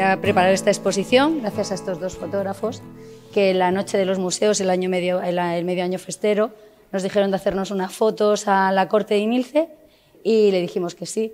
a preparar esta exposición gracias a estos dos fotógrafos que la noche de los museos, el, año medio, el, el medio año festero, nos dijeron de hacernos unas fotos a la corte de Inilce y le dijimos que sí.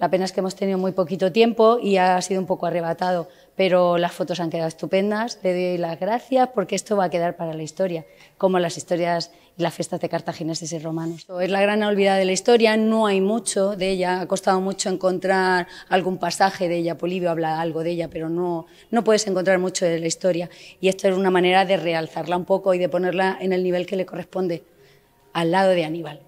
La pena es que hemos tenido muy poquito tiempo y ha sido un poco arrebatado, pero las fotos han quedado estupendas. Le doy las gracias porque esto va a quedar para la historia, como las historias y las fiestas de cartagineses y romanos. Es la gran olvidada de la historia, no hay mucho de ella, ha costado mucho encontrar algún pasaje de ella, Polibio habla algo de ella, pero no, no puedes encontrar mucho de la historia y esto es una manera de realzarla un poco y de ponerla en el nivel que le corresponde al lado de Aníbal.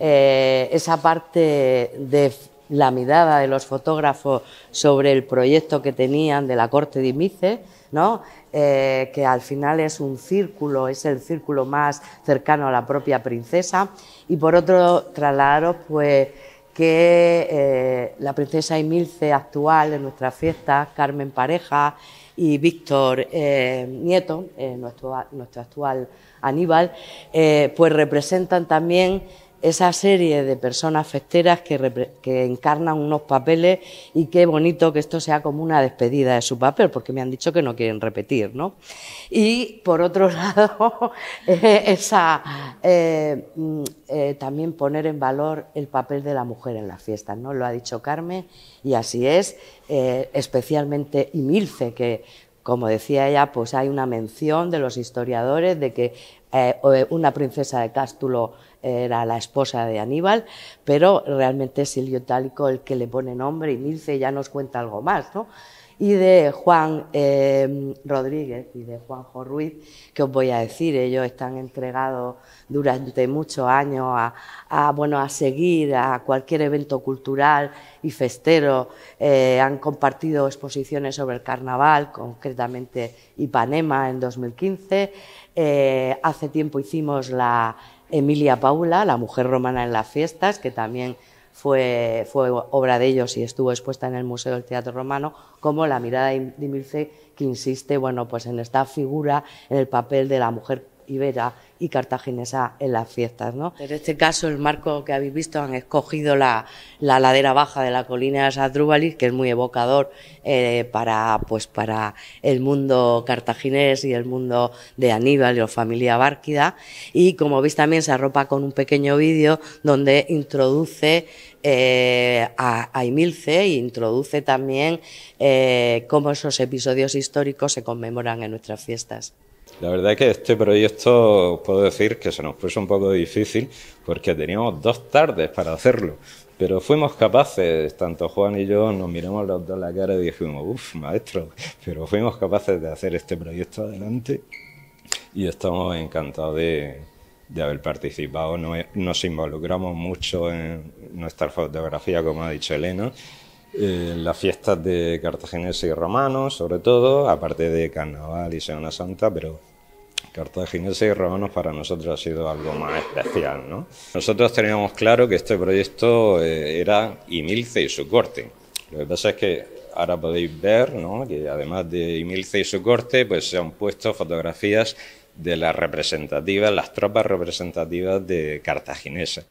Eh, esa parte de la mirada de los fotógrafos sobre el proyecto que tenían de la corte de Imice, ¿no? Eh, que al final es un círculo, es el círculo más cercano a la propia princesa, y por otro trasladaros pues, que eh, la princesa Emilce actual en nuestra fiesta Carmen Pareja y Víctor eh, Nieto, nuestro, nuestro, actual Aníbal, pues representan también esa serie de personas festeras que, encarnan unos papeles y qué bonito que esto sea como una despedida de su papel, porque me han dicho que no quieren repetir, ¿no? Y por otro lado, eh, esa, eh, mm, eh, también poner en valor el papel de la mujer en las fiestas, ¿no? Lo ha dicho Carmen y así es, especialmente Imilce, que como decía ella, pues hay una mención de los historiadores de que eh, eh, una princesa de Cástulo eh, era la esposa de Aníbal, pero realmente es Silvio Itálico el que le pone nombre y Milce ya nos cuenta algo más, ¿no? y de Juan eh, Rodríguez y de Juanjo Ruiz, que os voy a decir, ellos están entregados durante muchos años a, bueno, a seguir a cualquier evento cultural y festero, eh, han compartido exposiciones sobre el carnaval, concretamente Ipanema en 2015, eh, hace tiempo hicimos la Emilia Paula, la mujer romana en las fiestas, que también fue, fue obra de ellos y estuvo expuesta en el Museo del Teatro Romano, como la mirada de Milce que insiste bueno, pues en esta figura, en el papel de la mujer ibera y cartaginesa en las fiestas. ¿no? En este caso, el marco que habéis visto han escogido la, ladera baja de la colina de Sadrúbalis, que es muy evocador eh, para, pues, para el mundo cartaginés y el mundo de Aníbal y la familia Bárquida. Y como veis también se arropa con un pequeño vídeo donde introduce eh, a, Imilce y introduce también eh, cómo esos episodios históricos se conmemoran en nuestras fiestas. La verdad es que este proyecto puedo decir que se nos puso un poco difícil porque teníamos dos tardes para hacerlo, pero fuimos capaces, tanto Juan y yo nos miramos los dos la cara y dijimos, uff, maestro, pero fuimos capaces de hacer este proyecto adelante y estamos encantados de, haber participado. Nos, nos involucramos mucho en nuestra fotografía, como ha dicho Elena, las fiestas de cartagineses y romanos, sobre todo, aparte de carnaval y Semana Santa, pero cartagineses y romanos para nosotros ha sido algo más especial. ¿no? Nosotros teníamos claro que este proyecto eh, era Imilce y su corte. Lo que pasa es que ahora podéis ver ¿no? que además de Imilce y su corte, pues se han puesto fotografías de las representativas, las tropas representativas de cartagineses.